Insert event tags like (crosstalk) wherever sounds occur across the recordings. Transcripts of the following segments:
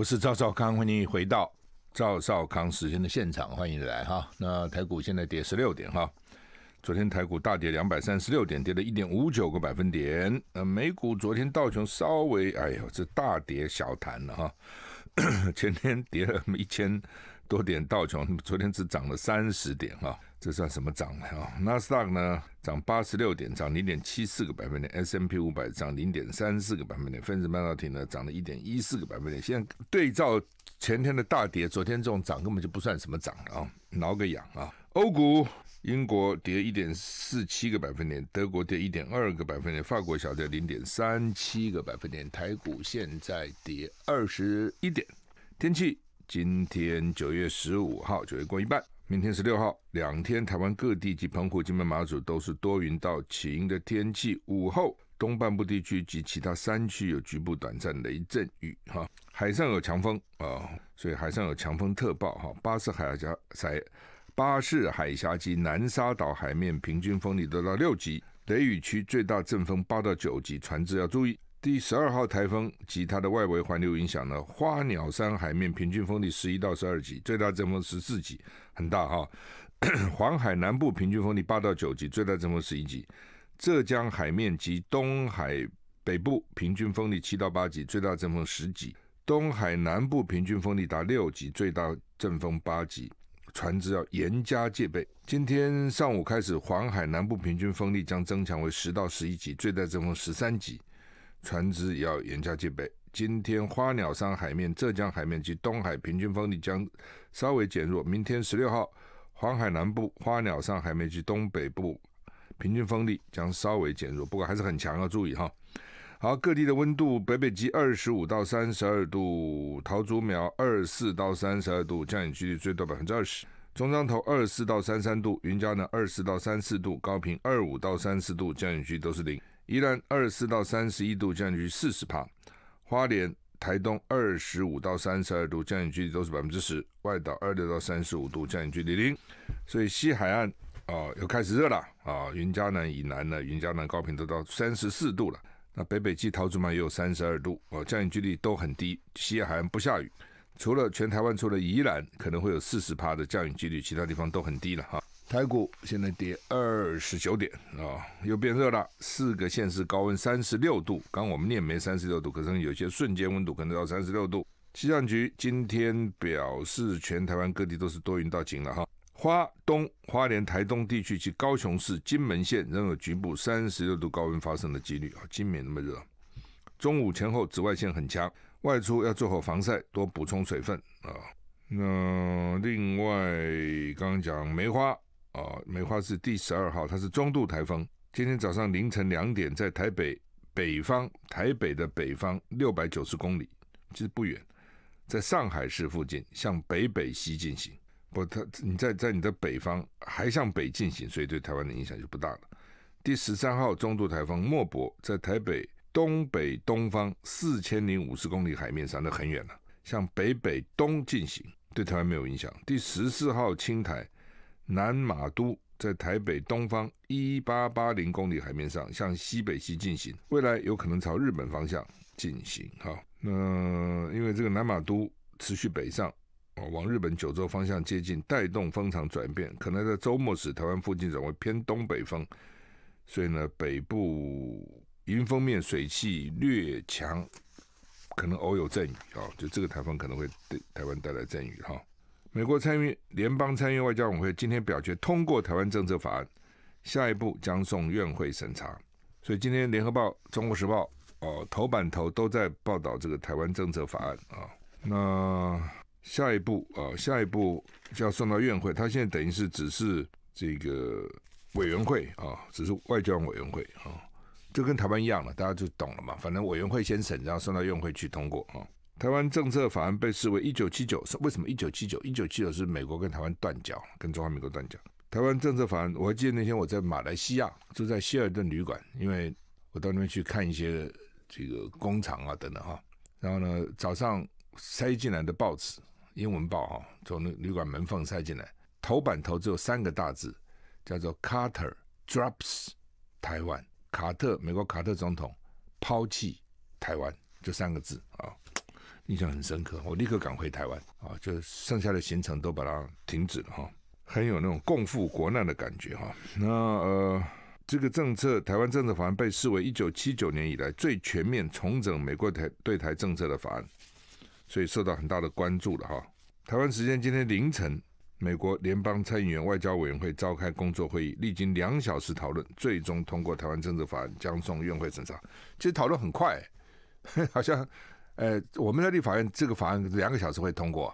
我是赵少康，欢迎回到赵少康时间的现场，欢迎你来哈。那台股现在跌十六点哈，昨天台股大跌两百三十六点，跌了一点五九个百分点。呃，美股昨天道琼稍微，哎呦，这大跌小弹了哈，(coughs) 前天跌了一千多点道琼，昨天只涨了三十点哈。这算什么涨呢？啊？纳斯达克呢涨八十六点，涨零点七四个百分点；S M P 五百涨零点三四个百分点；分子半导体呢涨了一点一四个百分点。现在对照前天的大跌，昨天这种涨根本就不算什么涨了啊！挠个痒啊！欧股英国跌一点四七个百分点，德国跌一点二个百分点，法国小跌零点三七个百分点。台股现在跌二十一点。天气今天九月十五号，九月过一半。明天十六号两天，台湾各地及澎湖、金门、马祖都是多云到晴的天气。午后，东半部地区及其他山区有局部短暂雷阵雨。哈，海上有强风啊，所以海上有强风特报。哈，巴士海峡在巴士海峡及南沙岛海面平均风力都到六级，雷雨区最大阵风八到九级，船只要注意。第十二号台风及它的外围环流影响呢？花鸟山海面平均风力十一到十二级，最大阵风十四级，很大哈。(coughs) 黄海南部平均风力八到九级，最大阵风十一级。浙江海面及东海北部平均风力七到八级，最大阵风十级。东海南部平均风力达六级，最大阵风八级，船只要严加戒备。今天上午开始，黄海南部平均风力将增强为十到十一级，最大阵风十三级。船只也要严加戒备。今天花鸟山海面、浙江海面及东海平均风力将稍微减弱。明天十六号，黄海南部、花鸟上海面及东北部平均风力将稍微减弱，不过还是很强，要注意哈。好，各地的温度：北北极二十五到三十二度，桃竹苗二四到三十二度，降雨几率最多百分之二十；中彰头二四到三三度，云嘉南二四到三四度，高平二五到三四度，降雨区都是零。宜兰二十四到三十一度，降雨率四十帕；花莲、台东二十五到三十二度，降雨几率都是百分之十；外岛二六到三十五度，降雨几率零。所以西海岸啊，又开始热了啊！云嘉南以南呢，云嘉南高频都到三十四度了。那北北基桃竹嘛也有三十二度，哦，降雨几率都很低。西海岸不下雨，除了全台湾除了宜兰可能会有四十帕的降雨几率，其他地方都很低了哈。台股现在跌二十九点啊，又变热了。四个县市高温三十六度，刚我们念没三十六度，可能有些瞬间温度可能到三十六度。气象局今天表示，全台湾各地都是多云到晴了哈。花东、花莲、台东地区及高雄市、金门县仍有局部三十六度高温发生的几率啊，今年那么热。中午前后紫外线很强，外出要做好防晒，多补充水分啊。那另外刚刚讲梅花。哦，梅花是第十二号，它是中度台风。今天早上凌晨两点，在台北北方，台北的北方六百九十公里，其实不远，在上海市附近，向北北西进行。不，它你在在你的北方还向北进行，所以对台湾的影响就不大了。第十三号中度台风莫博在台北东北东方四千零五十公里海面上，那很远了，向北北东进行，对台湾没有影响。第十四号青台。南马都在台北东方一八八零公里海面上向西北西进行，未来有可能朝日本方向进行。哈，那因为这个南马都持续北上，往日本九州方向接近，带动风场转变，可能在周末时台湾附近转为偏东北风，所以呢，北部迎风面水气略强，可能偶有阵雨啊。就这个台风可能会对台湾带来阵雨哈。美国参议、联邦参议外交委员会今天表决通过台湾政策法案，下一步将送院会审查。所以今天联合报、中国时报哦头版头都在报道这个台湾政策法案啊。那下一步啊，下一步就要送到院会，他现在等于是只是这个委员会啊，只是外交委员会啊，就跟台湾一样了，大家就懂了嘛。反正委员会先审，然后送到院会去通过啊。台湾政策法案被视为一九七九，是为什么一九七九？一九七九是美国跟台湾断交，跟中华民国断交。台湾政策法案，我还记得那天我在马来西亚住在希尔顿旅馆，因为我到那边去看一些这个工厂啊等等哈。然后呢，早上塞进来的报纸，英文报啊，从那旅馆门缝塞进来，头版头只有三个大字，叫做 “Carter drops 台湾，卡特美国卡特总统抛弃台湾，就三个字啊。印象很深刻，我立刻赶回台湾啊，就剩下的行程都把它停止了哈，很有那种共赴国难的感觉哈。那呃，这个政策，台湾政策法案被视为一九七九年以来最全面重整美国台对台政策的法案，所以受到很大的关注了哈。台湾时间今天凌晨，美国联邦参议员外交委员会召开工作会议，历经两小时讨论，最终通过台湾政策法案，将送院会审查。其实讨论很快，(laughs) 好像。呃，我们在立法院这个法案两个小时会通过，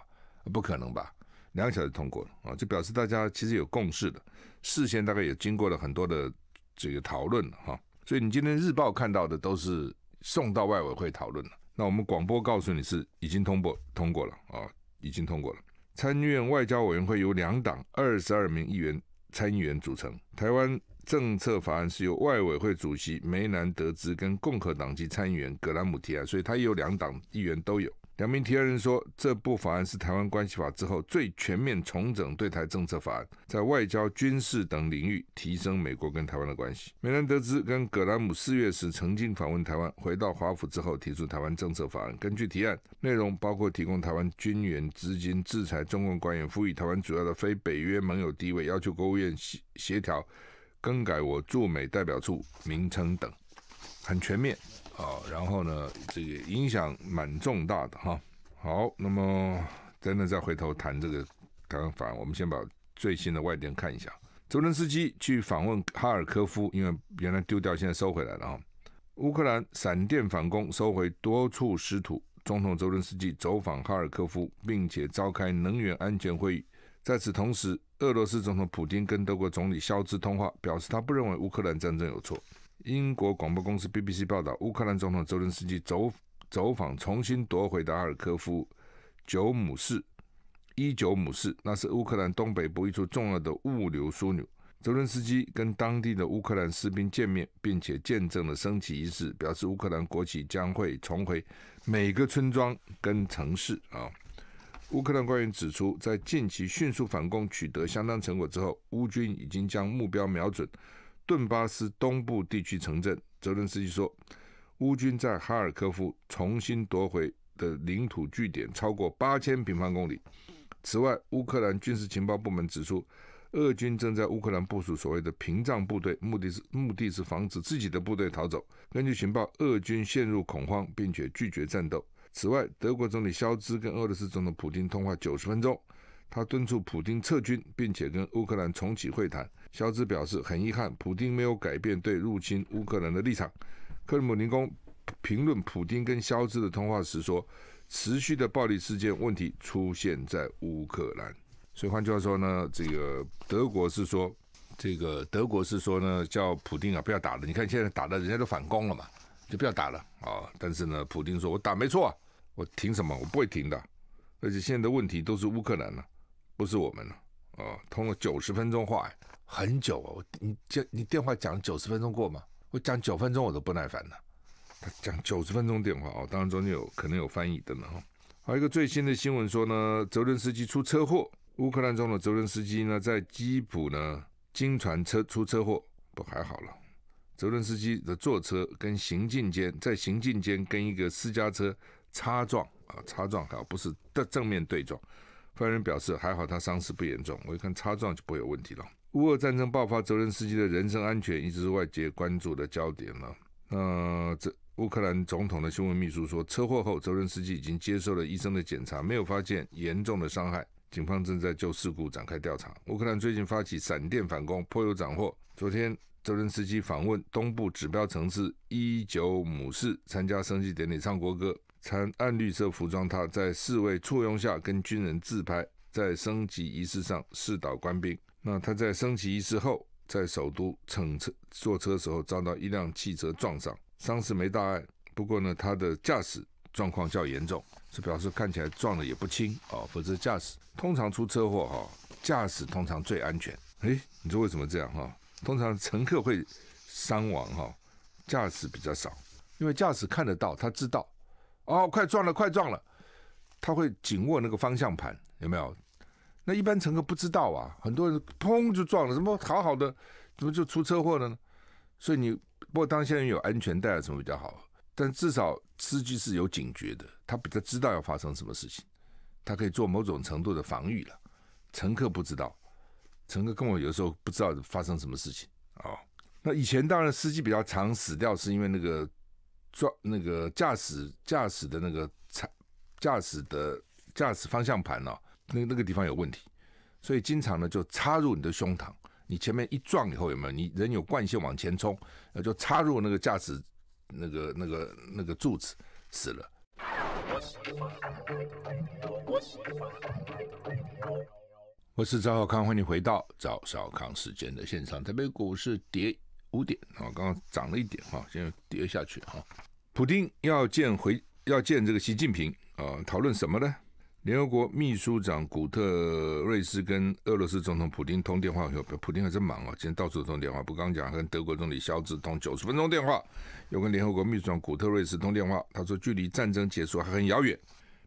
不可能吧？两个小时通过啊，就表示大家其实有共识的，事先大概也经过了很多的这个讨论哈。所以你今天日报看到的都是送到外委会讨论了。那我们广播告诉你是已经通过通过了啊，已经通过了。参议院外交委员会由两党二十二名议员参议员组成，台湾。政策法案是由外委会主席梅南德兹跟共和党籍参议员格兰姆提案，所以他也有两党议员都有。两名提案人说，这部法案是台湾关系法之后最全面重整对台政策法案，在外交、军事等领域提升美国跟台湾的关系。梅南德兹跟葛兰姆四月时曾经访问台湾，回到华府之后提出台湾政策法案。根据提案内容，包括提供台湾军援资金、制裁中共官员、赋予台湾主要的非北约盟友地位、要求国务院协协调。更改我驻美代表处名称等，很全面啊。然后呢，这个影响蛮重大的哈。好，那么等等再回头谈这个台湾法案。我们先把最新的外电看一下。泽伦斯基去访问哈尔科夫，因为原来丢掉，现在收回来了啊。乌克兰闪电反攻，收回多处失土。总统泽伦斯基走访哈尔科夫，并且召开能源安全会议。在此同时，俄罗斯总统普京跟德国总理肖兹通话，表示他不认为乌克兰战争有错。英国广播公司 BBC 报道，乌克兰总统泽连斯基走走访重新夺回的阿尔科夫九姆市一九姆市，那是乌克兰东北部一处重要的物流枢纽。泽连斯基跟当地的乌克兰士兵见面，并且见证了升旗仪式，表示乌克兰国旗将会重回每个村庄跟城市啊。乌克兰官员指出，在近期迅速反攻取得相当成果之后，乌军已经将目标瞄准顿巴斯东部地区城镇。泽伦斯基说，乌军在哈尔科夫重新夺回的领土据点超过八千平方公里。此外，乌克兰军事情报部门指出，俄军正在乌克兰部署所谓的“屏障部队”，目的是目的是防止自己的部队逃走。根据情报，俄军陷入恐慌，并且拒绝战斗。此外，德国总理肖兹跟俄罗斯总统普京通话九十分钟，他敦促普京撤军，并且跟乌克兰重启会谈。肖兹表示，很遗憾，普京没有改变对入侵乌克兰的立场。克里姆林宫评论普京跟肖兹的通话时说：“持续的暴力事件问题出现在乌克兰。”所以换句话说呢，这个德国是说，这个德国是说呢，叫普京啊，不要打了。你看现在打的人家都反攻了嘛，就不要打了啊。但是呢，普京说我打没错。我停什么？我不会停的，而且现在的问题都是乌克兰了，不是我们了。哦，通了九十分钟话，很久。你接你电话讲九十分钟过吗？我讲九分钟我都不耐烦了。他讲九十分钟电话哦，当然中间有可能有翻译的呢。还有一个最新的新闻说呢，泽伦斯基出车祸。乌克兰中的泽伦斯基呢，在基辅呢，经船车出车祸，不还好了？泽伦斯基的坐车跟行进间，在行进间跟一个私家车。擦撞啊，擦撞还好，不是的正面对撞。发言人表示，还好他伤势不严重。我一看擦撞就不会有问题了。乌俄战争爆发，泽连斯基的人身安全一直是外界关注的焦点了。那这乌克兰总统的新闻秘书说，车祸后泽连斯基已经接受了医生的检查，没有发现严重的伤害。警方正在就事故展开调查。乌克兰最近发起闪电反攻，颇有斩获。昨天，泽连斯基访问东部指标城市伊久姆市，参加升旗典礼，唱国歌。穿暗绿色服装，他在侍卫簇拥下跟军人自拍，在升旗仪式上试导官兵。那他在升旗仪式后，在首都乘车坐车时候，遭到一辆汽车撞上，伤势没大碍。不过呢，他的驾驶状况较严重，是表示看起来撞的也不轻哦。否则驾驶通常出车祸哈，驾驶通常最安全。诶，你说为什么这样哈？通常乘客会伤亡哈，驾驶比较少，因为驾驶看得到，他知道。哦，快撞了，快撞了！他会紧握那个方向盘，有没有？那一般乘客不知道啊，很多人砰就撞了，怎么好好的怎么就出车祸了呢？所以你不过，当在有安全带啊，什么比较好，但至少司机是有警觉的，他比较知道要发生什么事情，他可以做某种程度的防御了。乘客不知道，乘客跟我有时候不知道发生什么事情。哦，那以前当然司机比较常死掉，是因为那个。撞那个驾驶驾驶的那个踩驾驶的驾驶方向盘呢？那那个地方有问题，所以经常呢就插入你的胸膛。你前面一撞以后有没有？你人有惯性往前冲，就插入那个驾驶那个那个那个柱子死了。我是赵小康，欢迎回到赵小康时间的现场。台北股市跌。五点啊，刚刚涨了一点啊，现在跌下去啊。普京要见回，要见这个习近平啊，讨论什么呢？联合国秘书长古特瑞斯跟俄罗斯总统普京通电话以后，普京还真忙啊，今天到处通电话。不，刚讲跟德国总理肖志通九十分钟电话，又跟联合国秘书长古特瑞斯通电话。他说，距离战争结束还很遥远。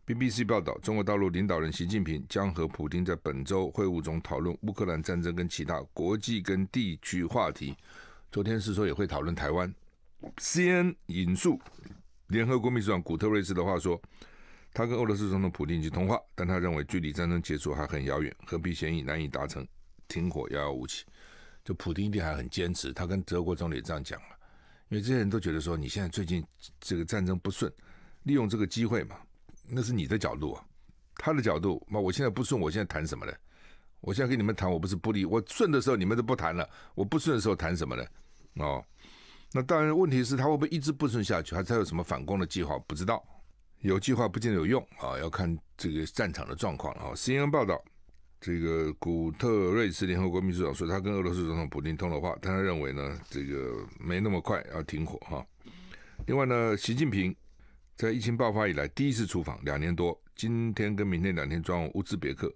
BBC 报道，中国大陆领导人习近平将和普京在本周会晤中讨论乌克兰战争跟其他国际跟地区话题。昨天是说也会讨论台湾。C N 引述联合国秘书长古特瑞斯的话说，他跟俄罗斯总统普京经通话，但他认为距离战争结束还很遥远，和平协议难以达成，停火遥遥无期。就普京一定还很坚持，他跟德国总理这样讲了，因为这些人都觉得说你现在最近这个战争不顺，利用这个机会嘛，那是你的角度啊，他的角度，那我现在不顺，我现在谈什么呢？我现在跟你们谈，我不是不利。我顺的时候你们都不谈了，我不顺的时候谈什么呢？哦，那当然，问题是他会不会一直不顺下去？是他有什么反攻的计划？不知道，有计划不见得有用啊，要看这个战场的状况了啊。CNN 报道，这个古特瑞斯联合国秘书长说，他跟俄罗斯总统普京通了话，他认为呢，这个没那么快要停火哈。另外呢，习近平在疫情爆发以来第一次出访，两年多，今天跟明天两天装乌兹别克。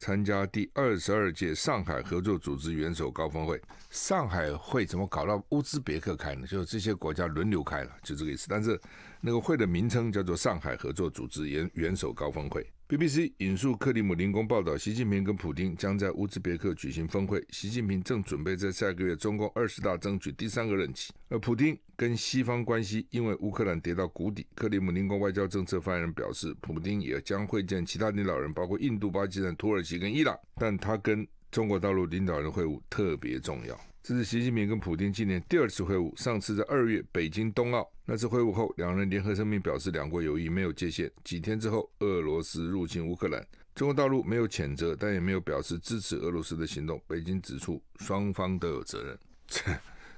参加第二十二届上海合作组织元首高峰会，上海会怎么搞到乌兹别克开呢？就是这些国家轮流开了，就这个意思。但是那个会的名称叫做上海合作组织元元首高峰会。BBC 引述克里姆林宫报道，习近平跟普京将在乌兹别克举行峰会。习近平正准备在下个月中共二十大争取第三个任期，而普京跟西方关系因为乌克兰跌到谷底。克里姆林宫外交政策发言人表示，普京也将会见其他领导人，包括印度、巴基斯坦、土耳其跟伊朗，但他跟中国大陆领导人会晤特别重要。这是习近平跟普京今年第二次会晤，上次在二月北京冬奥那次会晤后，两人联合声明表示两国友谊没有界限。几天之后，俄罗斯入侵乌克兰，中国大陆没有谴责，但也没有表示支持俄罗斯的行动。北京指出，双方都有责任。(laughs) 这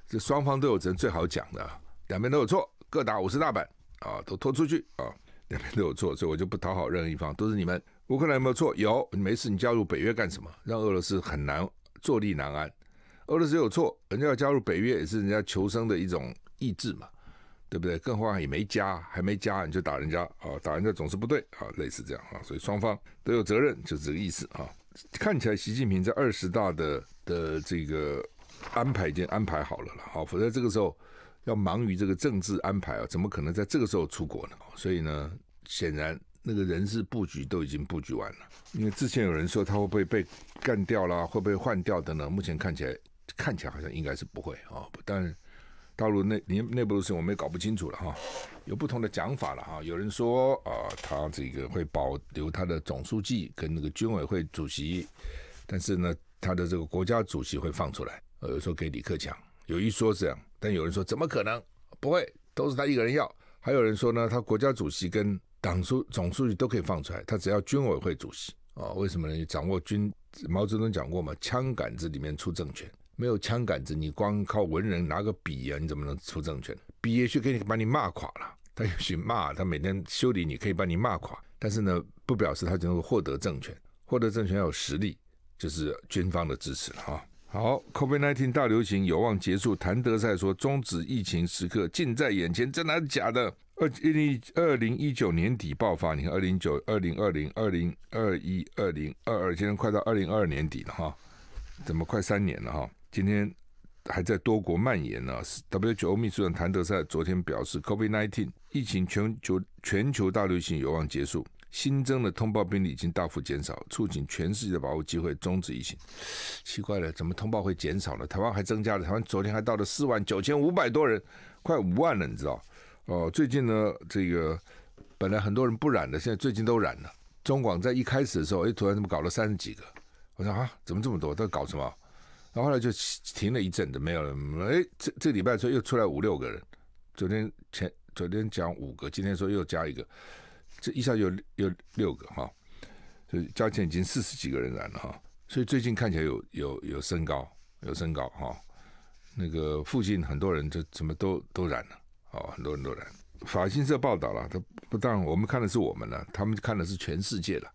这双方都有责任，最好讲的，两边都有错，各打五十大板啊，都拖出去啊，两边都有错，所以我就不讨好任何一方，都是你们。乌克兰有没有错？有，没事，你加入北约干什么？让俄罗斯很难坐立难安。俄罗斯有错，人家要加入北约也是人家求生的一种意志嘛，对不对？更何况也没加，还没加你就打人家啊，打人家总是不对啊，类似这样啊，所以双方都有责任，就是这个意思啊。看起来习近平在二十大的的这个安排已经安排好了了，好，否则这个时候要忙于这个政治安排啊，怎么可能在这个时候出国呢？所以呢，显然那个人事布局都已经布局完了，因为之前有人说他会被被干掉啦，会不会换掉等等，目前看起来。看起来好像应该是不会哦，但大陆内内内部的事情我们也搞不清楚了哈，有不同的讲法了哈。有人说啊，他这个会保留他的总书记跟那个军委会主席，但是呢，他的这个国家主席会放出来，呃，说给李克强，有一说是这样，但有人说怎么可能不会，都是他一个人要。还有人说呢，他国家主席跟党书总书记都可以放出来，他只要军委会主席啊？为什么呢？掌握军，毛泽东讲过嘛，枪杆子里面出政权。没有枪杆子，你光靠文人拿个笔呀，你怎么能出政权？笔也许可以把你骂垮了，他也许骂他每天修理你可以把你骂垮，但是呢，不表示他就能获得政权。获得政权要有实力，就是军方的支持了哈。好，COVID-19 大流行有望结束，谭德赛说终止疫情时刻近在眼前，真的还是假的？二零二零一九年底爆发，你看二零九、二零二零、二零二一、二零二二，现在快到二零二二年底了哈，怎么快三年了哈？今天还在多国蔓延呢。W H O 秘书长谭德赛昨天表示，C O V I D nineteen 疫情全球全球大流行有望结束，新增的通报病例已经大幅减少，促进全世界的把握机会终止疫情。奇怪了，怎么通报会减少呢？台湾还增加了，台湾昨天还到了四万九千五百多人，快五万了，你知道？哦，最近呢，这个本来很多人不染的，现在最近都染了。中广在一开始的时候，哎，突然怎么搞了三十几个？我说啊，怎么这么多？他搞什么？然后来就停了一阵子，没有了。哎，这这礼拜说又出来五六个人，昨天前昨天讲五个，今天说又加一个，这一下有有六个哈，所以加起来已经四十几个人染了哈。所以最近看起来有有有升高，有升高哈。那个附近很多人就怎么都都染了哦，很多人都染。法新社报道了，他不但我们看的是我们了，他们看的是全世界了。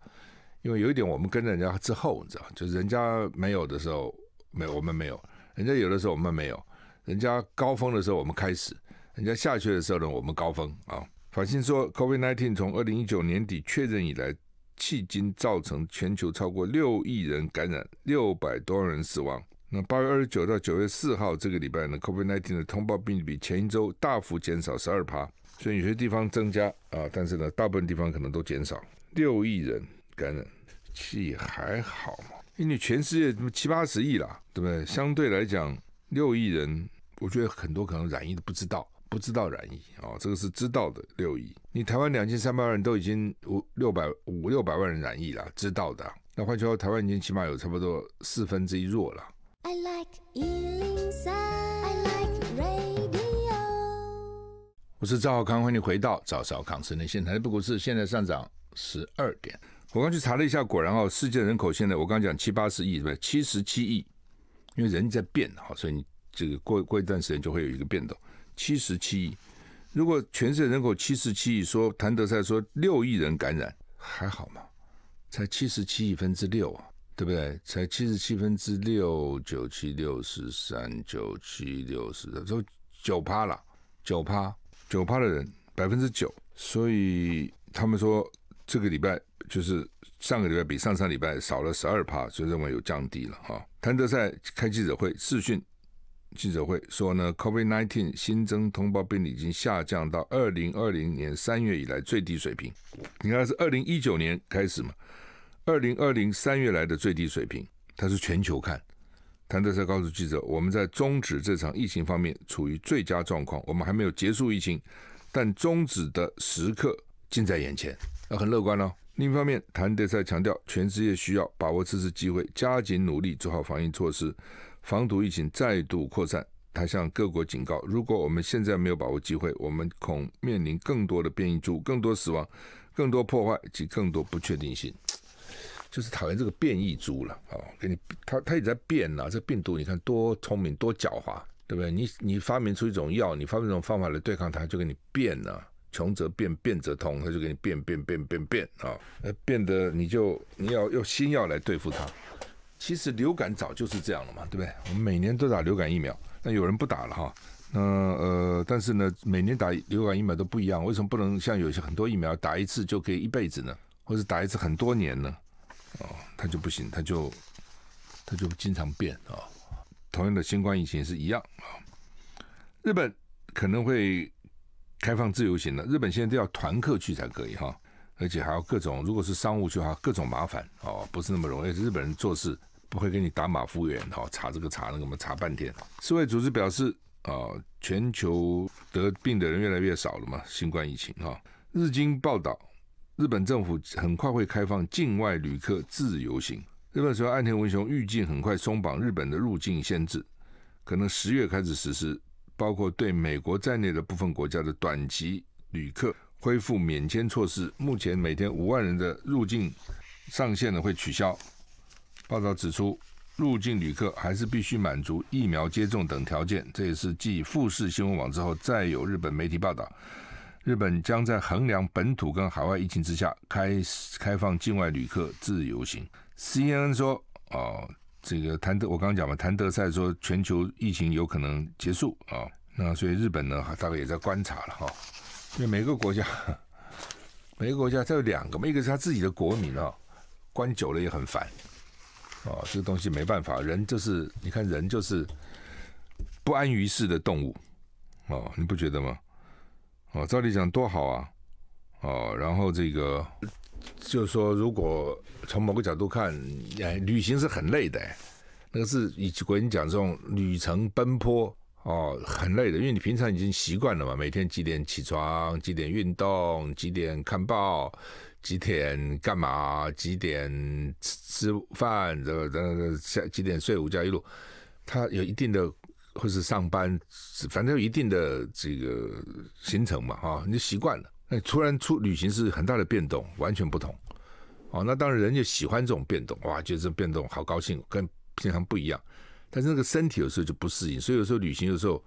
因为有一点，我们跟人家之后，你知道，就是人家没有的时候。没，有，我们没有。人家有的时候我们没有，人家高峰的时候我们开始，人家下去的时候呢，我们高峰啊。法新说，COVID-19 从二零一九年底确认以来，迄今造成全球超过六亿人感染，六百多万人死亡。那八月二十九到九月四号这个礼拜呢，COVID-19 的通报病例比前一周大幅减少十二趴，所以有些地方增加啊，但是呢，大部分地方可能都减少。六亿人感染，气还好。因为全世界七八十亿啦，对不对？相对来讲，六亿人，我觉得很多可能染疫都不知道，不知道染疫啊，这个是知道的六亿。你台湾两千三百万人都已经五六百五六百万人染疫了，知道的。那换句话说，台湾已经起码有差不多四分之一弱了。我是赵浩康，欢迎你回到赵少康生的现台，不过是现在上涨十二点。我刚去查了一下，果然哦，世界人口现在我刚讲七八十亿，是吧？七十七亿，因为人在变哈，所以你这个过过一段时间就会有一个变动。七十七亿，如果全世界人口七十七亿，说谭德赛说六亿人感染，还好吗？才七十七亿分之六啊，对不对？才七十七分之六，九七六十三九七六十三，说九趴了，九趴，九趴的人百分之九，所以他们说。这个礼拜就是上个礼拜比上上礼拜少了十二趴，所以认为有降低了哈。谭德赛开记者会视讯记者会说呢 c o v i d nineteen 新增通报病例已经下降到二零二零年三月以来最低水平。你看是二零一九年开始嘛，二零二零三月来的最低水平，它是全球看。谭德赛告诉记者：“我们在终止这场疫情方面处于最佳状况，我们还没有结束疫情，但终止的时刻近在眼前。”那很乐观哦。另一方面，谭德赛强调，全世界需要把握这次机会，加紧努力，做好防疫措施，防堵疫情再度扩散。他向各国警告：，如果我们现在没有把握机会，我们恐面临更多的变异株、更多死亡、更多破坏及更多不确定性。就是讨厌这个变异株了。哦，给你，它它一直在变呐。这病毒你看多聪明、多狡猾，对不对？你你发明出一种药，你发明一种方法来对抗它，就给你变了。穷则变，变则通，他就给你变变变变变啊！呃，变得你就你要用新药来对付它。其实流感早就是这样了嘛，对不对？我们每年都打流感疫苗，那有人不打了哈。那呃，但是呢，每年打流感疫苗都不一样，为什么不能像有些很多疫苗打一次就可以一辈子呢？或者打一次很多年呢？哦，它就不行，它就它就经常变啊。同样的，新冠疫情是一样啊。日本可能会。开放自由行的日本现在都要团客去才可以哈，而且还要各种，如果是商务去哈，各种麻烦哦，不是那么容易。日本人做事不会给你打马虎眼哈，查这个查那个，嘛，查半天。世卫组织表示啊，全球得病的人越来越少了嘛，新冠疫情哦。日经报道，日本政府很快会开放境外旅客自由行。日本首相岸田文雄预计很快松绑日本的入境限制，可能十月开始实施。包括对美国在内的部分国家的短期旅客恢复免签措施，目前每天五万人的入境上限呢会取消。报道指出，入境旅客还是必须满足疫苗接种等条件。这也是继富士新闻网之后，再有日本媒体报道，日本将在衡量本土跟海外疫情之下，开开放境外旅客自由行。C N N 说，哦。这个谭德，我刚刚讲嘛，谭德赛说全球疫情有可能结束啊，那所以日本呢大概也在观察了哈，因为每个国家，每个国家它有两个嘛，一个是他自己的国民啊，关久了也很烦，啊，这个东西没办法，人就是，你看人就是不安于世的动物，哦，你不觉得吗？哦，照理讲多好啊，哦，然后这个。就是说，如果从某个角度看，哎，旅行是很累的。那个是以国人讲这种旅程奔波哦，很累的。因为你平常已经习惯了嘛，每天几点起床，几点运动，几点看报，几点干嘛，几点吃吃饭，知等等下几点睡，午觉，一路，他有一定的，或是上班，反正有一定的这个行程嘛，哈，你习惯了。那突然出旅行是很大的变动，完全不同，哦，那当然人就喜欢这种变动，哇，觉得这变动好高兴，跟平常不一样。但是那个身体有时候就不适应，所以有时候旅行的时候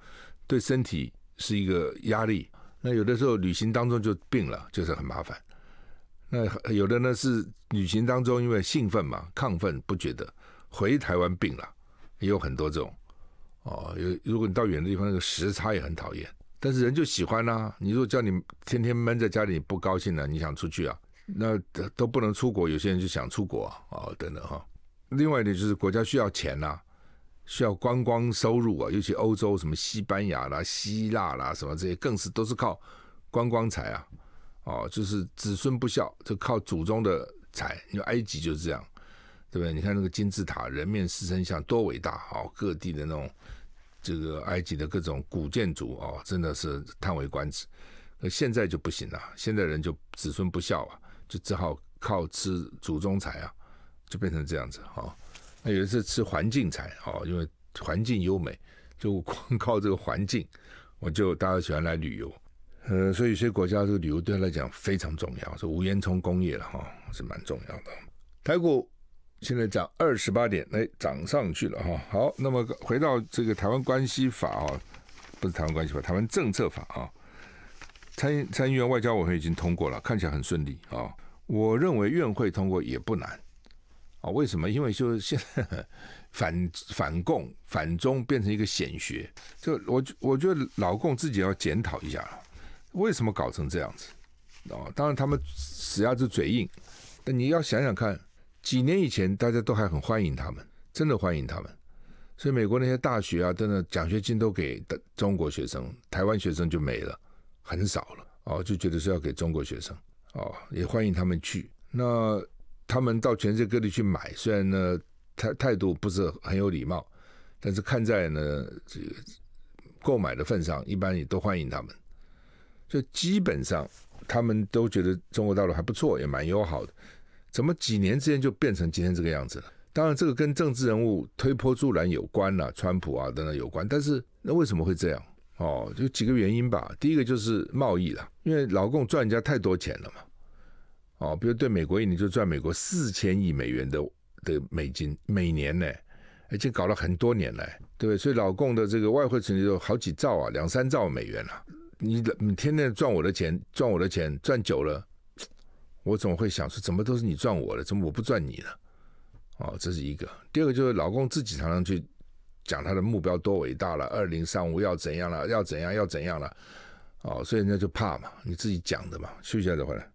对身体是一个压力。那有的时候旅行当中就病了，就是很麻烦。那有的呢是旅行当中因为兴奋嘛、亢奋不觉得，回台湾病了也有很多这种。哦，有如果你到远的地方，那个时差也很讨厌。但是人就喜欢呐，你如果叫你天天闷在家里不高兴了，你想出去啊？那都不能出国，有些人就想出国啊，等等哈。另外呢，就是国家需要钱呐，需要观光收入啊，尤其欧洲什么西班牙啦、希腊啦什么这些，更是都是靠观光财啊。哦，就是子孙不孝，就靠祖宗的财。你说埃及就是这样，对不对？你看那个金字塔、人面狮身像多伟大，好，各地的那种。这个埃及的各种古建筑哦，真的是叹为观止。那现在就不行了，现在人就子孙不孝啊，就只好靠吃祖宗财啊，就变成这样子哦。那有一次吃环境财哦，因为环境优美，就光靠这个环境，我就大家喜欢来旅游。嗯，所以有些国家这个旅游对他来讲非常重要，说无烟囱工业了哈，是蛮重要的。泰国。现在涨二十八点，哎，涨上去了哈。好，那么回到这个台湾关系法啊，不是台湾关系法，台湾政策法啊。参参议院外交委员会已经通过了，看起来很顺利啊。我认为院会通过也不难啊。为什么？因为就是现在 (laughs) 反反共反中变成一个显学，就我我觉得老共自己要检讨一下了，为什么搞成这样子？哦，当然他们死鸭子嘴硬，但你要想想看。几年以前，大家都还很欢迎他们，真的欢迎他们。所以美国那些大学啊，真的奖学金都给的中国学生，台湾学生就没了，很少了。哦，就觉得是要给中国学生，哦，也欢迎他们去。那他们到全世界各地去买，虽然呢，态态度不是很有礼貌，但是看在呢这个购买的份上，一般也都欢迎他们。就基本上他们都觉得中国大陆还不错，也蛮友好的。怎么几年之间就变成今天这个样子了？当然，这个跟政治人物推波助澜有关了，川普啊等等有关。但是，那为什么会这样？哦，有几个原因吧。第一个就是贸易了，因为老共赚人家太多钱了嘛。哦，比如对美国，一年就赚美国四千亿美元的的美金，每年呢，而且搞了很多年呢，对不对？所以老共的这个外汇存积有好几兆啊，两三兆美元了。你你天天赚我的钱，赚我的钱，赚久了。我总会想说怎么都是你赚我的，怎么我不赚你的？哦，这是一个。第二个就是老公自己常常去讲他的目标多伟大了，二零三五要怎样了，要怎样要怎样了，哦，所以人家就怕嘛，你自己讲的嘛。休息一下再回来。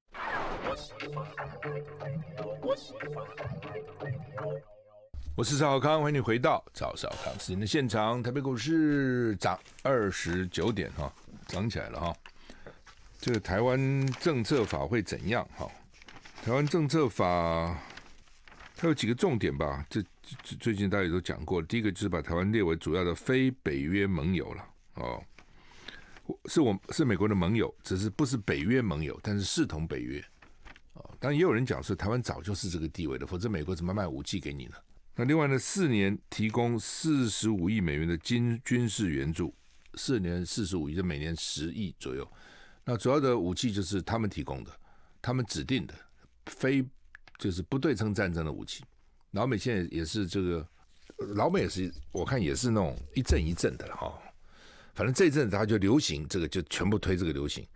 我是赵小康，欢迎你回到赵小康时间的现场。台北股市涨二十九点哈，涨起来了哈。这个台湾政策法会怎样哈？台湾政策法，它有几个重点吧？这最近大家也都讲过，第一个就是把台湾列为主要的非北约盟友了。哦，是我是美国的盟友，只是不是北约盟友，但是视同北约。哦，当然也有人讲说，台湾早就是这个地位的，否则美国怎么卖武器给你呢？那另外呢，四年提供四十五亿美元的军军事援助，四年四十五亿，就每年十亿左右。那主要的武器就是他们提供的，他们指定的。非就是不对称战争的武器，老美现在也是这个，老美也是我看也是那种一阵一阵的了哈。反正这一阵他就流行这个，就全部推这个流行。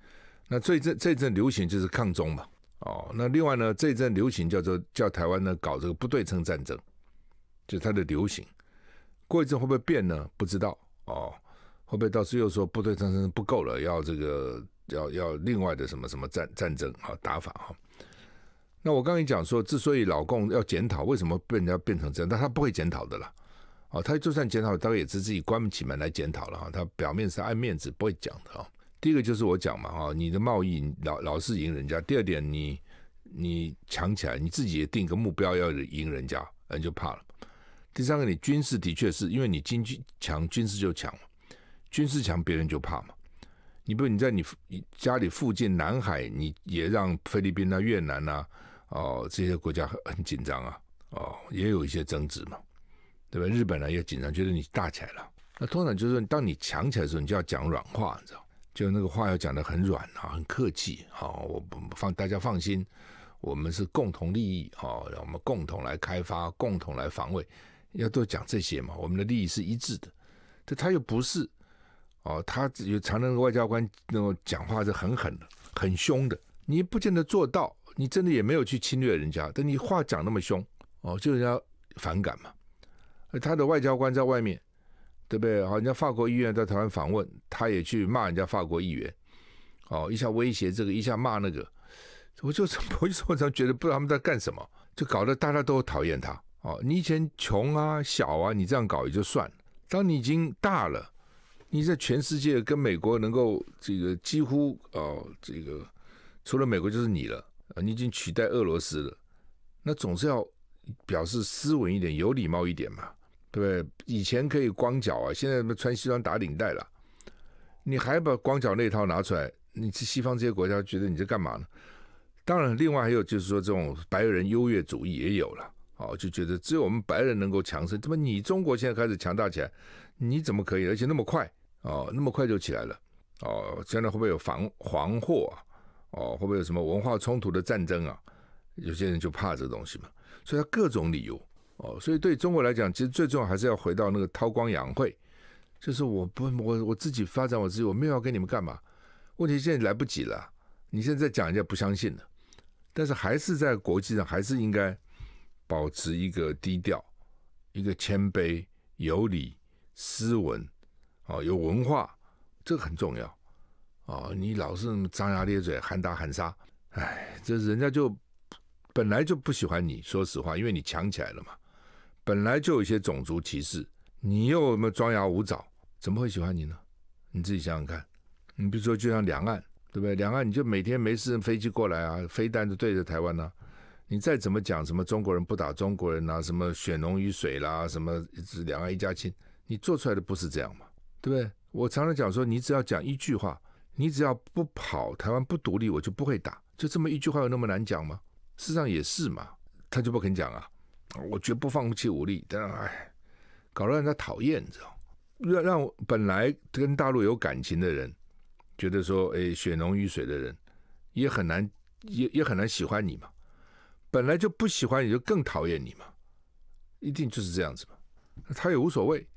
那这一阵这一阵流行就是抗中嘛，哦，那另外呢这一阵流行叫做叫台湾呢搞这个不对称战争，就它的流行。过一阵会不会变呢？不知道哦。会会到时候又说不对称战争不够了，要这个要要另外的什么什么战战争啊打法哦？那我刚跟你讲说，之所以老共要检讨，为什么被人家变成这样？但他不会检讨的啦，哦，他就算检讨，大概也是自己关不起门来检讨了哈。他表面是爱面子，不会讲的哦，第一个就是我讲嘛哈，你的贸易老老是赢人家。第二点，你你强起来，你自己也定个目标要赢人家，人就怕了。第三个，你军事的确是因为你经济强，军事就强，军事强别人就怕嘛。你比如你在你家里附近南海，你也让菲律宾啊、越南啊。哦，这些国家很紧张啊，哦，也有一些争执嘛，对吧？日本呢也紧张，觉得你大起来了。那通常就是说，当你强起来的时候，你就要讲软话，你知道？就那个话要讲的很软啊，很客气。好，我放大家放心，我们是共同利益啊，我们共同来开发，共同来防卫，要都讲这些嘛，我们的利益是一致的。这他又不是哦，他有常那个外交官那种讲话是很狠的，很凶的，你不见得做到。你真的也没有去侵略人家，但你话讲那么凶哦，就人家反感嘛。他的外交官在外面，对不对？好，人家法国议员在台湾访问，他也去骂人家法国议员，哦，一下威胁这个，一下骂那个，我就为说我常觉得不知道他们在干什么，就搞得大家都讨厌他。哦，你以前穷啊、小啊，你这样搞也就算了。当你已经大了，你在全世界跟美国能够这个几乎哦，这个除了美国就是你了。啊，你已经取代俄罗斯了，那总是要表示斯文一点、有礼貌一点嘛，对不对？以前可以光脚啊，现在穿西装打领带了，你还把光脚那套拿出来，你西方这些国家觉得你在干嘛呢？当然，另外还有就是说这种白人优越主义也有了，哦，就觉得只有我们白人能够强盛，怎么你中国现在开始强大起来，你怎么可以，而且那么快哦，那么快就起来了哦，将来会不会有防黄祸？哦，会不会有什么文化冲突的战争啊？有些人就怕这东西嘛，所以他各种理由哦。所以对中国来讲，其实最重要还是要回到那个韬光养晦，就是我不我我自己发展我自己，我没有要跟你们干嘛。问题现在来不及了，你现在讲人家不相信了。但是还是在国际上，还是应该保持一个低调、一个谦卑、有礼、斯文，啊，有文化，这个很重要。哦，你老是张牙咧嘴喊打喊杀，哎，这人家就本来就不喜欢你。说实话，因为你强起来了嘛，本来就有些种族歧视，你又什么张牙舞爪，怎么会喜欢你呢？你自己想想看。你比如说，就像两岸，对不对？两岸你就每天没事飞机过来啊，飞弹就对着台湾呢。你再怎么讲什么中国人不打中国人啊，什么血浓于水啦，什么两岸一家亲，你做出来的不是这样嘛，对不对？我常常讲说，你只要讲一句话。你只要不跑，台湾不独立，我就不会打，就这么一句话，有那么难讲吗？事实上也是嘛，他就不肯讲啊，我绝不放弃武力，但哎，搞得让他讨厌，你知道？让让本来跟大陆有感情的人，觉得说，哎，血浓于水的人，也很难，也也很难喜欢你嘛，本来就不喜欢，你，就更讨厌你嘛，一定就是这样子嘛，他也无所谓。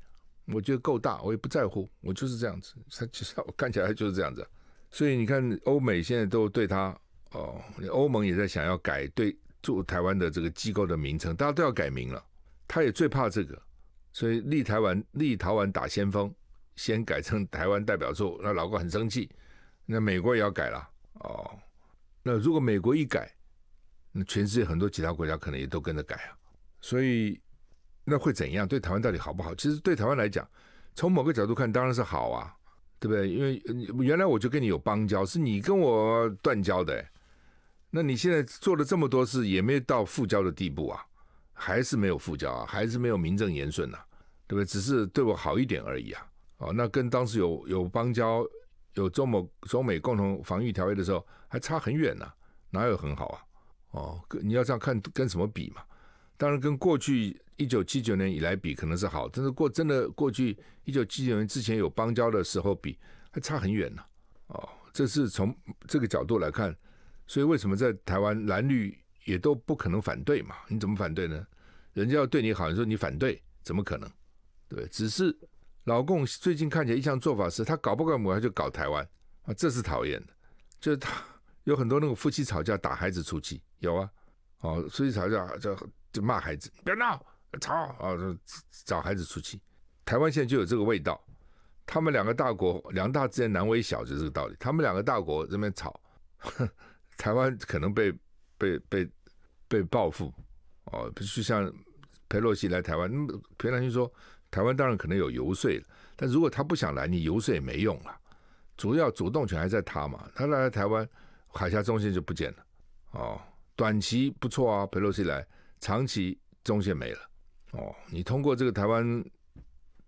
我觉得够大，我也不在乎，我就是这样子，他其实看起来就是这样子，所以你看，欧美现在都对他，哦，欧盟也在想要改对驻台湾的这个机构的名称，大家都要改名了，他也最怕这个，所以立台湾立陶宛打先锋，先改成台湾代表处，那老郭很生气，那美国也要改了，哦，那如果美国一改，那全世界很多其他国家可能也都跟着改啊，所以。那会怎样？对台湾到底好不好？其实对台湾来讲，从某个角度看，当然是好啊，对不对？因为原来我就跟你有邦交，是你跟我断交的。那你现在做了这么多事，也没有到复交的地步啊，还是没有复交啊，还是没有名正言顺呐，对不对？只是对我好一点而已啊。哦，那跟当时有有邦交、有中美中美共同防御条约的时候，还差很远呢，哪有很好啊？哦，你要这样看，跟什么比嘛？当然跟过去。一九七九年以来比可能是好，但是过真的过去一九七九年之前有邦交的时候比还差很远呢。哦，这是从这个角度来看，所以为什么在台湾蓝绿也都不可能反对嘛？你怎么反对呢？人家要对你好，你说你反对，怎么可能？对，只是老共最近看起来一项做法是，他搞不搞母他就搞台湾啊，这是讨厌的。就是他有很多那个夫妻吵架打孩子出气，有啊，哦，夫妻吵架就就骂孩子，别闹。吵啊，找孩子出气，台湾现在就有这个味道。他们两个大国，两大之间难为小，就这个道理。他们两个大国这边吵，(laughs) 台湾可能被被被被报复。哦，不像佩洛西来台湾，佩兰西说，台湾当然可能有游说，但如果他不想来，你游说也没用了。主要主动权还在他嘛。他来了台湾，海峡中线就不见了。哦，短期不错啊，佩洛西来，长期中线没了。哦，你通过这个台湾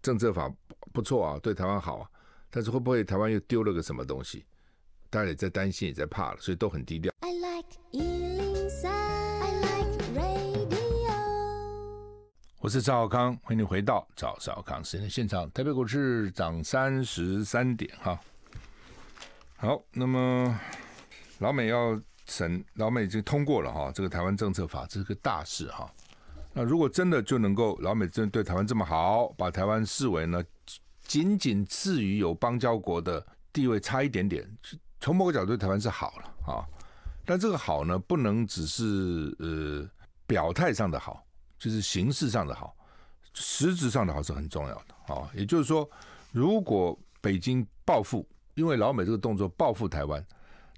政策法不错啊，对台湾好啊，但是会不会台湾又丢了个什么东西？大家也在担心，也在怕了，所以都很低调。I like 103，I like radio。我是赵小康，欢迎你回到赵小康时间的现场。台北股市涨三十三点，哈。好，那么老美要审，老美已经通过了哈，这个台湾政策法这是个大事哈。那如果真的就能够老美真对台湾这么好，把台湾视为呢，仅仅次于有邦交国的地位差一点点，从某个角度台湾是好了啊。但这个好呢，不能只是呃表态上的好，就是形式上的好，实质上的好是很重要的啊。也就是说，如果北京报复，因为老美这个动作报复台湾，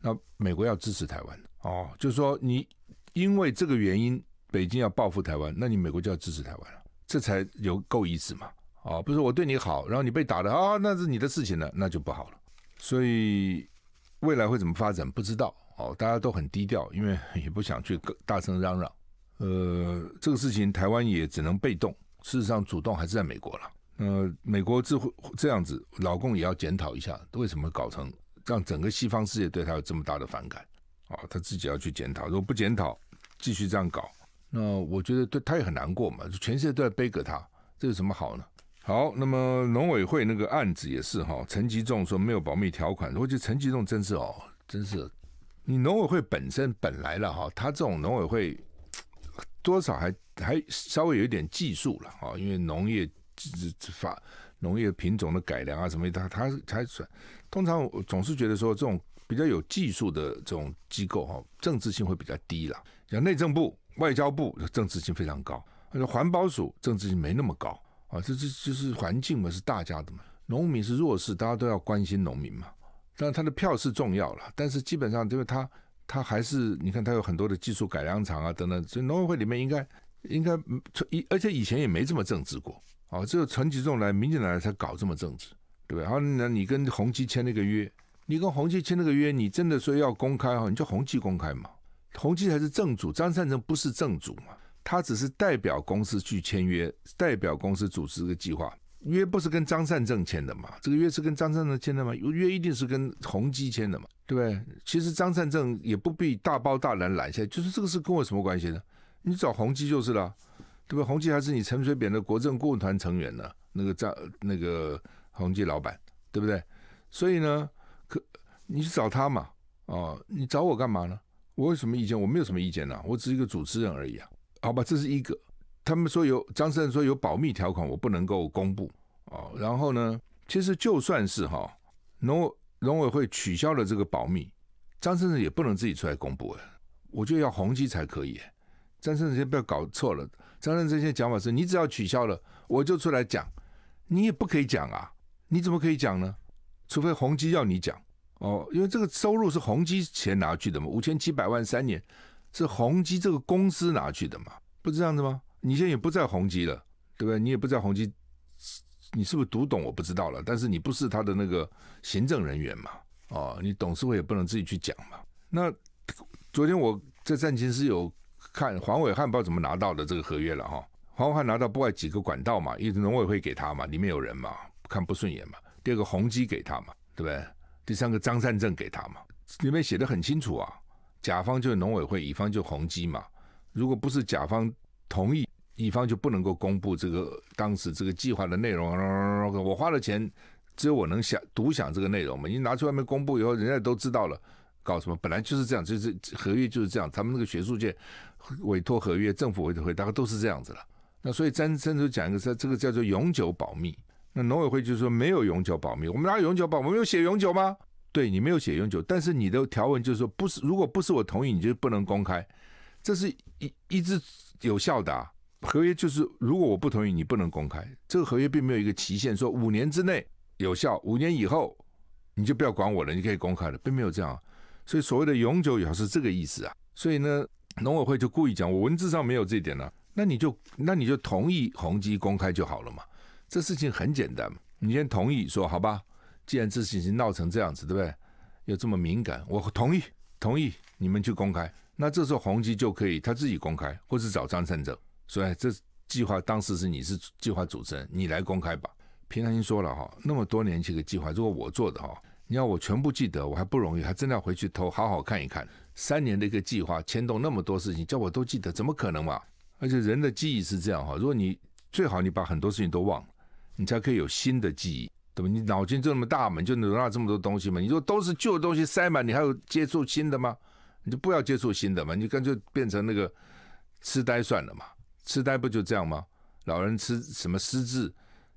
那美国要支持台湾哦，就是说你因为这个原因。北京要报复台湾，那你美国就要支持台湾了，这才有够意思嘛？啊，不是我对你好，然后你被打的啊，那是你的事情了，那就不好了。所以未来会怎么发展，不知道。哦，大家都很低调，因为也不想去大声嚷嚷。呃，这个事情台湾也只能被动，事实上主动还是在美国了。那美国智会这样子，老共也要检讨一下，为什么搞成让整个西方世界对他有这么大的反感？啊，他自己要去检讨，如果不检讨，继续这样搞。那我觉得对他也很难过嘛，全世界都在背着他，这有什么好呢？好，那么农委会那个案子也是哈，陈吉仲说没有保密条款。我觉得陈吉仲真是哦，真是，你农委会本身本来了哈，他这种农委会多少还还稍微有一点技术了啊，因为农业这这法、农业品种的改良啊什么，他他他算通常我总是觉得说这种比较有技术的这种机构哈，政治性会比较低了，像内政部。外交部政治性非常高，那环保署政治性没那么高啊，这这就是环境嘛，是大家的嘛，农民是弱势，大家都要关心农民嘛。但他的票是重要了，但是基本上，因为他他还是，你看他有很多的技术改良厂啊等等，所以农委会里面应该应该陈，而且以前也没这么政治过，啊，只有陈吉仲来，民进来才搞这么政治，对不对？然后那你跟宏基签了个约，你跟宏基签了个约，你真的说要公开哈，你就宏基公开嘛。宏基才是正主，张善成不是正主嘛？他只是代表公司去签约，代表公司组织这个计划。约不是跟张善政签的嘛？这个约是跟张善政签的嘛？约一定是跟宏基签的嘛？对不对？其实张善政也不必大包大揽揽下就是这个事跟我什么关系呢？你找宏基就是了，对不？宏基还是你陈水扁的国政顾问团成员呢，那个张那个宏基老板，对不对？所以呢，可你去找他嘛？哦，你找我干嘛呢？我有什么意见？我没有什么意见呐，我只是一个主持人而已啊。好吧，这是一个。他们说有张生说有保密条款，我不能够公布哦。然后呢，其实就算是哈农农委会取消了这个保密，张生也不能自己出来公布哎。我就要宏基才可以。张生先不要搞错了，张生这些讲法是，你只要取消了，我就出来讲，你也不可以讲啊，你怎么可以讲呢？除非宏基要你讲。哦，因为这个收入是宏基钱拿去的嘛，五千七百万三年，是宏基这个公司拿去的嘛，不是这样子吗？你现在也不在宏基了，对不对？你也不在宏基，你是不是读懂？我不知道了。但是你不是他的那个行政人员嘛，哦，你董事会也不能自己去讲嘛。那昨天我在战情是有看黄伟汉，不知道怎么拿到的这个合约了哈。黄伟汉拿到不外几个管道嘛，一直农委会给他嘛，里面有人嘛，看不顺眼嘛。第二个宏基给他嘛，对不对？第三个张善政给他嘛，里面写的很清楚啊，甲方就是农委会，乙方就宏基嘛。如果不是甲方同意，乙方就不能够公布这个当时这个计划的内容。我花了钱，只有我能想独享这个内容嘛？你拿出外面公布以后，人家都知道了，搞什么？本来就是这样，就是合约就是这样。他们那个学术界委托合约，政府委托会大概都是这样子了。那所以詹善政讲一个这这个叫做永久保密。那农委会就说没有永久保密，我们有永久保，我们有写永久吗？对你没有写永久，但是你的条文就是说不是，如果不是我同意，你就不能公开，这是一一直有效的合约，就是如果我不同意，你不能公开，这个合约并没有一个期限，说五年之内有效，五年以后你就不要管我了，你可以公开了，并没有这样，所以所谓的永久也是这个意思啊。所以呢，农委会就故意讲我文字上没有这点呢，那你就那你就同意宏基公开就好了嘛。这事情很简单，你先同意说好吧。既然这事情闹成这样子，对不对？又这么敏感，我同意，同意，你们去公开。那这时候宏基就可以他自己公开，或是找张善正说：“这计划当时是你是计划主持人，你来公开吧。”平心说了哈，那么多年这个计划，如果我做的哈，你要我全部记得，我还不容易，还真的要回去偷好好看一看。三年的一个计划牵动那么多事情，叫我都记得，怎么可能嘛？而且人的记忆是这样哈，如果你最好你把很多事情都忘了。你才可以有新的记忆，对吧？你脑筋就那么大嘛，就容纳这么多东西嘛。你说都是旧的东西塞满，你还有接触新的吗？你就不要接触新的嘛，你干脆变成那个痴呆算了嘛。痴呆不就这样吗？老人痴什么失智，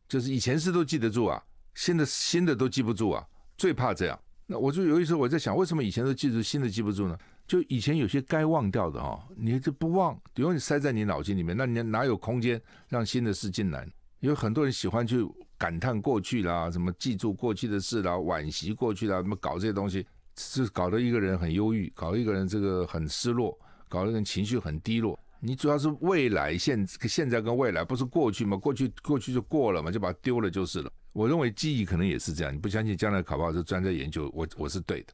就是以前事都记得住啊，新的新的都记不住啊。最怕这样。那我就有一次我在想，为什么以前都记住，新的记不住呢？就以前有些该忘掉的哈，你就不忘，比如你塞在你脑筋里面，那你哪有空间让新的事进来？有很多人喜欢去感叹过去啦，什么记住过去的事啦，惋惜过去啦，什么搞这些东西，是搞得一个人很忧郁，搞一个人这个很失落，搞得人情绪很低落。你主要是未来、现现在跟未来，不是过去吗？过去过去就过了嘛，就把它丢了就是了。我认为记忆可能也是这样。你不相信，将来考不好是专家研究，我我是对的。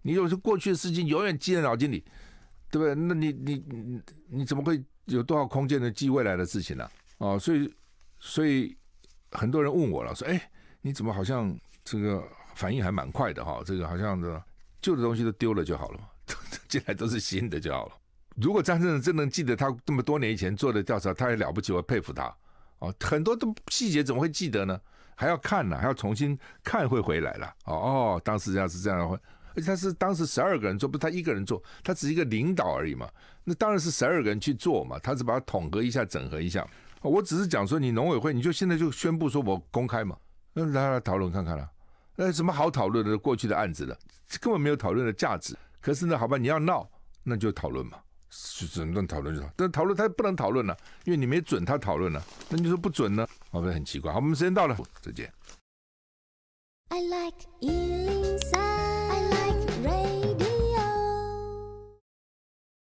你有是过去的事情永远记在脑筋里，对不对？那你你你怎么会有多少空间能记未来的事情呢？哦，所以。所以很多人问我了，说：“哎，你怎么好像这个反应还蛮快的哈？这个好像的旧的东西都丢了就好了嘛，(laughs) 进来都是新的就好了。如果张先正真能记得他这么多年以前做的调查，他也了不起，我佩服他。哦，很多都细节怎么会记得呢？还要看呢，还要重新看会回来了。哦哦，当时要是这样的话，而且他是当时十二个人做，不是他一个人做，他只是一个领导而已嘛。那当然是十二个人去做嘛，他是把它统合一下，整合一下。”我只是讲说，你农委会，你就现在就宣布说我公开嘛，那来来讨论看看啦，哎，什么好讨论的过去的案子了，根本没有讨论的价值。可是呢，好吧，你要闹，那就讨论嘛，只能讨论就讨论。但讨论他不能讨论了，因为你没准他讨论了，那你说不准呢，好不很奇怪？好，我们时间到了，再见。